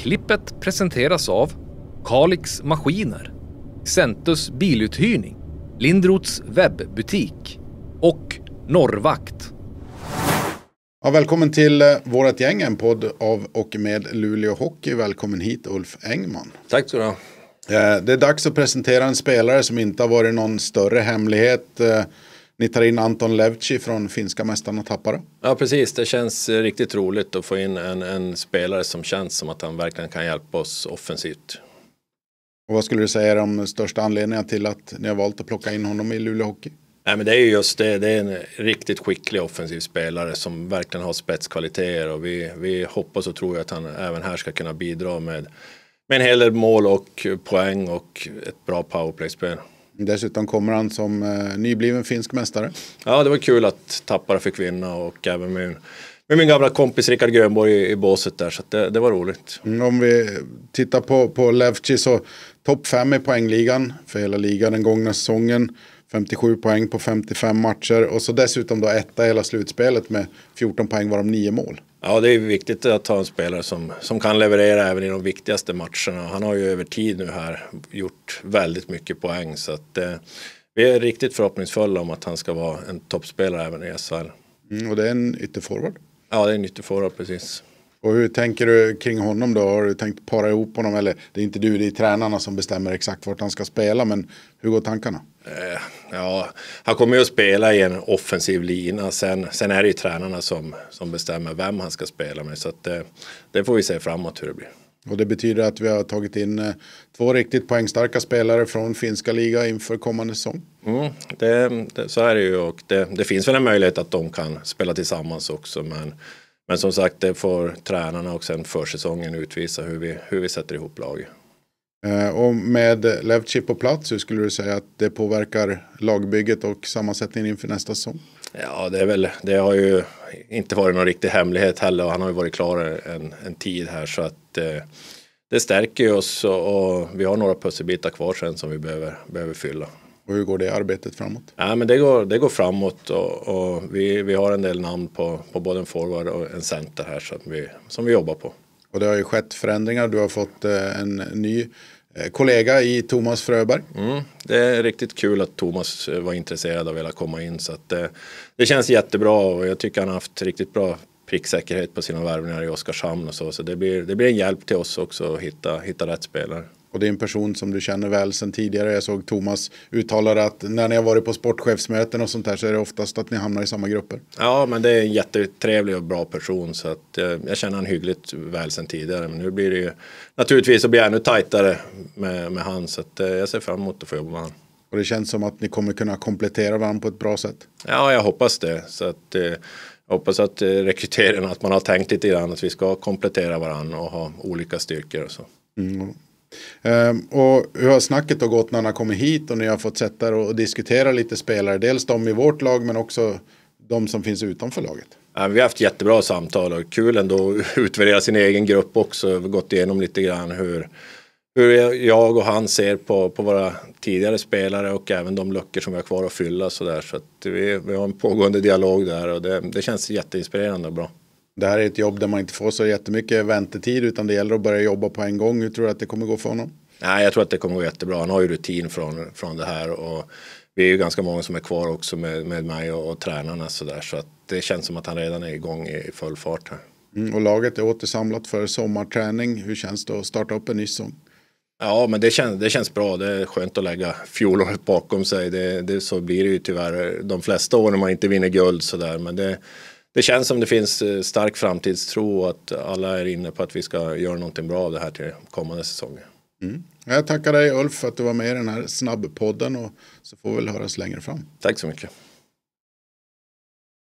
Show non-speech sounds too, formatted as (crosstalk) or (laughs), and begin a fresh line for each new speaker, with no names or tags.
Klippet presenteras av Kalix Maskiner,
Centus Biluthyrning, Lindrots webbutik och Norrvakt. Ja, välkommen till eh, vårt gäng, en podd av och med Luleå Hockey. Välkommen hit Ulf Engman. Tack så du ha. Eh, det är dags att presentera en spelare som inte har varit någon större hemlighet eh, ni tar in Anton Levci från finska Mästarna Tappara.
Ja precis, det känns eh, riktigt roligt att få in en, en spelare som känns som att han verkligen kan hjälpa oss offensivt.
Och vad skulle du säga är de största anledningarna till att ni har valt att plocka in honom i Luleå Hockey?
Nej, men det är ju just det, det är en riktigt skicklig offensiv spelare som verkligen har spetskvaliteter och vi, vi hoppas och tror att han även här ska kunna bidra med, med en hel del mål och poäng och ett bra
powerplayspel. spel Dessutom kommer han som eh, nybliven finsk mästare.
Ja, det var kul att Tappara fick vinna och även min med min gamla kompis Rickard Grönborg i, i båset där. Så det, det, var roligt.
Mm, om vi tittar på, på Levci så topp fem i poängligan för hela ligan den gångna säsongen. 57 poäng på 55 matcher och så dessutom då etta i hela slutspelet med 14 poäng varav 9 mål.
Ja, det är viktigt att ha en spelare som, som kan leverera även i de viktigaste matcherna. Han har ju över tid nu här gjort väldigt mycket poäng så att eh, vi är riktigt förhoppningsfulla om att han ska vara en toppspelare även
i SHL. Mm, och det är en ytterforward. Ja, det är en ytterforward precis. Och hur tänker du kring honom då? Har du tänkt para ihop honom? Eller det är inte du, det är tränarna som bestämmer exakt vart han ska spela. Men hur går tankarna?
Eh, ja, han kommer ju att spela i en offensiv lina. Sen, sen är det ju tränarna som, som bestämmer vem han ska spela med. Så att, eh, det får vi
se framåt hur det blir. Och det betyder att vi har tagit in eh, två riktigt poängstarka spelare från finska liga inför kommande säsong.
Mm, det, det, så är det ju och det, det, finns väl en möjlighet att de kan spela tillsammans också. Men, men som sagt, det får tränarna och sen försäsongen utvisa hur vi, hur vi sätter ihop lag.
Eh, och med Levchip på plats, hur skulle du säga att det påverkar lagbygget och sammansättningen inför nästa säsong? Ja,
det är väl, det har ju inte varit någon riktig hemlighet heller och han har ju varit klar en, en tid här så att eh, det stärker ju oss och, och, vi har några pusselbitar kvar sen som vi behöver, behöver fylla. Och hur går det arbetet framåt? Ja, men det, går, det går framåt och, och
vi, vi har en del namn på, på både en forward och en center här som vi, som vi jobbar på. Och det har ju skett förändringar. Du har fått eh, en ny Eh, kollega i Thomas Fröberg. Mm, det är riktigt kul att Thomas eh, var intresserad av att komma in. Så att, eh, det
känns jättebra och jag tycker han har haft riktigt bra pricksäkerhet på sina värvningar i Oskarshamn och så. Så det blir, det blir en hjälp till oss också att hitta, hitta rätt spelare
och det är en person som du känner väl sedan tidigare. Jag såg Thomas uttalade att när ni har varit på sportchefsmöten och sånt där så är det oftast att ni hamnar i samma grupper.
Ja, men det är en jättetrevlig och bra person så att jag, eh, jag känner han hyggligt väl sedan tidigare. Men nu blir det ju naturligtvis att bli ännu tajtare med, med han så att eh, jag ser fram
emot att få jobba med han. Och det känns som att ni kommer kunna komplettera varandra på ett bra sätt.
Ja, jag hoppas det. Så att, eh, jag hoppas att eh, rekryteringen, att man har tänkt lite grann att vi ska komplettera varandra och ha olika styrkor och så.
Mm. Ehm, och hur har snacket då gått när han har kommit hit och ni har fått sätta er och diskutera lite spelare? Dels de i vårt lag men också de som finns utanför laget.
vi har haft jättebra samtal och kul ändå att (laughs) utvärdera sin egen grupp också. Vi har gått igenom lite grann hur, hur jag och han ser på, på våra tidigare spelare och även de luckor som vi har kvar att fylla. Så, där. så vi, vi har en pågående
dialog där och det, det känns jätteinspirerande och bra. Det här är ett jobb där man inte får så jättemycket väntetid utan det gäller att börja jobba på en gång. Hur tror du att det kommer gå för honom?
Nej, jag tror att det kommer gå jättebra. Han har ju rutin från, från det här och vi är ju ganska många som är kvar också med, med mig och, och tränarna så där så att det känns som att han redan är igång i, i full fart här.
Mm, och laget är återsamlat för sommarträning. Hur känns det att starta upp en ny säsong? Ja, men det, kän, det känns bra. Det är skönt
att lägga fjolåret bakom sig. Det, det, så blir det ju tyvärr de flesta år när man inte vinner guld så där, men det det känns som det finns eh, stark framtidstro och att alla är inne på att vi
ska göra någonting bra av det här till kommande säsonger. Mm. Jag tackar dig Ulf för att du var med i den här snabbpodden och så får vi väl höras längre fram. Tack så mycket.